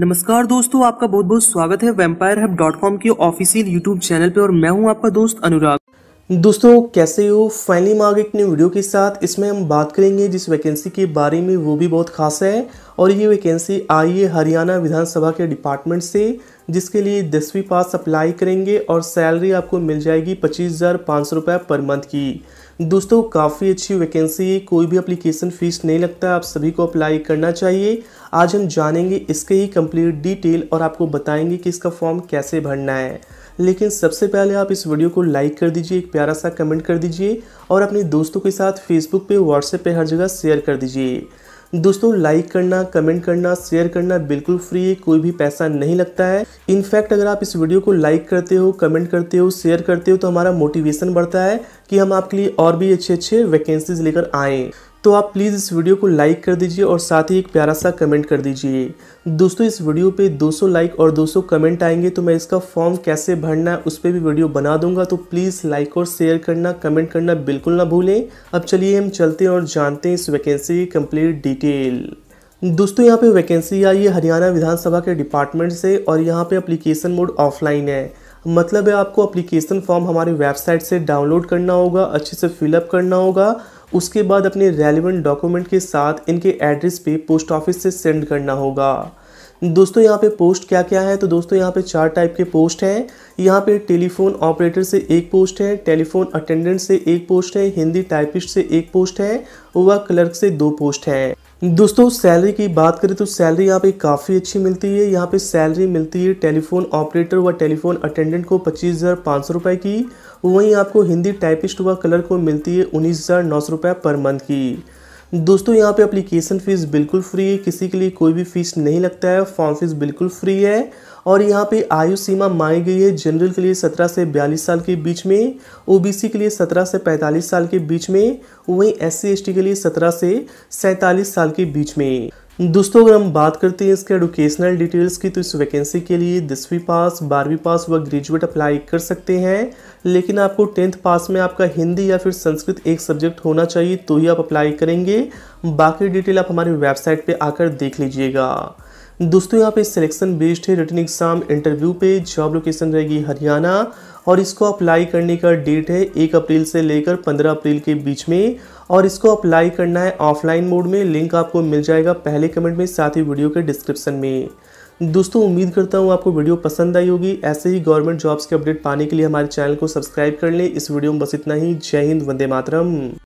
नमस्कार दोस्तों आपका बहुत बहुत स्वागत है वेम्पायर हब डॉट कॉम के ऑफिशियल यूट्यूब चैनल पे और मैं हूं आपका दोस्त अनुराग दोस्तों कैसे हो फाइनली मांग एक नई वीडियो के साथ इसमें हम बात करेंगे जिस वैकेंसी के बारे में वो भी बहुत खास है और ये वैकेंसी आई है हरियाणा विधानसभा के डिपार्टमेंट से जिसके लिए दसवीं पास अप्लाई करेंगे और सैलरी आपको मिल जाएगी पच्चीस हज़ार पाँच सौ रुपये पर मंथ की दोस्तों काफ़ी अच्छी वैकेंसी है कोई भी अप्लीकेशन फ़ीस नहीं लगता आप सभी को अप्लाई करना चाहिए आज हम जानेंगे इसके ही कंप्लीट डिटेल और आपको बताएंगे कि इसका फॉर्म कैसे भरना है लेकिन सबसे पहले आप इस वीडियो को लाइक कर दीजिए एक प्यारा सा कमेंट कर दीजिए और अपने दोस्तों के साथ फेसबुक पे व्हाट्सएप पे हर जगह शेयर कर दीजिए दोस्तों लाइक करना कमेंट करना शेयर करना बिल्कुल फ्री है कोई भी पैसा नहीं लगता है इनफैक्ट अगर आप इस वीडियो को लाइक करते हो कमेंट करते हो शेयर करते हो तो हमारा मोटिवेशन बढ़ता है कि हम आपके लिए और भी अच्छे अच्छे वैकेंसीज लेकर आएँ तो आप प्लीज़ इस वीडियो को लाइक कर दीजिए और साथ ही एक प्यारा सा कमेंट कर दीजिए दोस्तों इस वीडियो पे 200 लाइक और 200 कमेंट आएंगे तो मैं इसका फॉर्म कैसे भरना है उस पर भी वीडियो बना दूंगा तो प्लीज़ लाइक और शेयर करना कमेंट करना बिल्कुल ना भूलें अब चलिए हम चलते हैं और जानते हैं इस वैकेंसी की कम्प्लीट डिटेल दोस्तों यहाँ पर वैकेंसी आई है हरियाणा विधानसभा के डिपार्टमेंट से और यहाँ पर अप्लीकेशन मोड ऑफलाइन है मतलब है आपको अप्लीकेशन फॉर्म हमारी वेबसाइट से डाउनलोड करना होगा अच्छे से फिलअप करना होगा उसके बाद अपने रेलिवेंट डॉक्यूमेंट के साथ इनके एड्रेस पे पोस्ट ऑफिस से सेंड करना होगा दोस्तों यहाँ पे पोस्ट क्या क्या है तो दोस्तों यहाँ पे चार टाइप के पोस्ट हैं यहाँ पे टेलीफोन ऑपरेटर से एक पोस्ट है टेलीफोन अटेंडेंट से एक पोस्ट है हिंदी टाइपिस्ट से एक पोस्ट है व क्लर्क से दो पोस्ट हैं दोस्तों सैलरी की बात करें तो सैलरी यहाँ पे काफ़ी अच्छी मिलती है यहाँ पे सैलरी मिलती है टेलीफोन ऑपरेटर व टेलीफोन अटेंडेंट को पच्चीस हज़ार पाँच सौ रुपये की वहीं आपको हिंदी टाइपिस्ट व कलर को मिलती है उन्नीस हज़ार नौ सौ रुपये पर मंथ की दोस्तों यहाँ पे अप्लीकेशन फ़ीस बिल्कुल फ्री है किसी के लिए कोई भी फ़ीस नहीं लगता है फॉर्म फ़ीस बिल्कुल फ्री है और यहाँ पे आयु सीमा मांगी गई है जनरल के लिए 17 से 42 साल के बीच में ओबीसी के लिए 17 से 45 साल के बीच में वहीं एस सी के लिए 17 से सैंतालीस साल के बीच में दोस्तों अगर हम बात करते हैं इसके एडुकेशनल डिटेल्स की तो इस वैकेंसी के लिए दसवीं पास बारहवीं पास व ग्रेजुएट अप्लाई कर सकते हैं लेकिन आपको टेंथ पास में आपका हिंदी या फिर संस्कृत एक सब्जेक्ट होना चाहिए तो ही आप अप्लाई करेंगे बाकी डिटेल आप हमारी वेबसाइट पे आकर देख लीजिएगा दोस्तों यहाँ पे सिलेक्शन बेस्ड है रिटर्न एग्जाम इंटरव्यू पे जॉब लोकेशन रहेगी हरियाणा और इसको अप्लाई करने का डेट है एक अप्रैल से लेकर पंद्रह अप्रैल के बीच में और इसको अप्लाई करना है ऑफलाइन मोड में लिंक आपको मिल जाएगा पहले कमेंट में साथ ही वीडियो के डिस्क्रिप्शन में दोस्तों उम्मीद करता हूँ आपको वीडियो पसंद आई होगी ऐसे ही गवर्नमेंट जॉब्स के अपडेट पाने के लिए हमारे चैनल को सब्सक्राइब कर लें इस वीडियो में बस इतना ही जय हिंद वंदे मातरम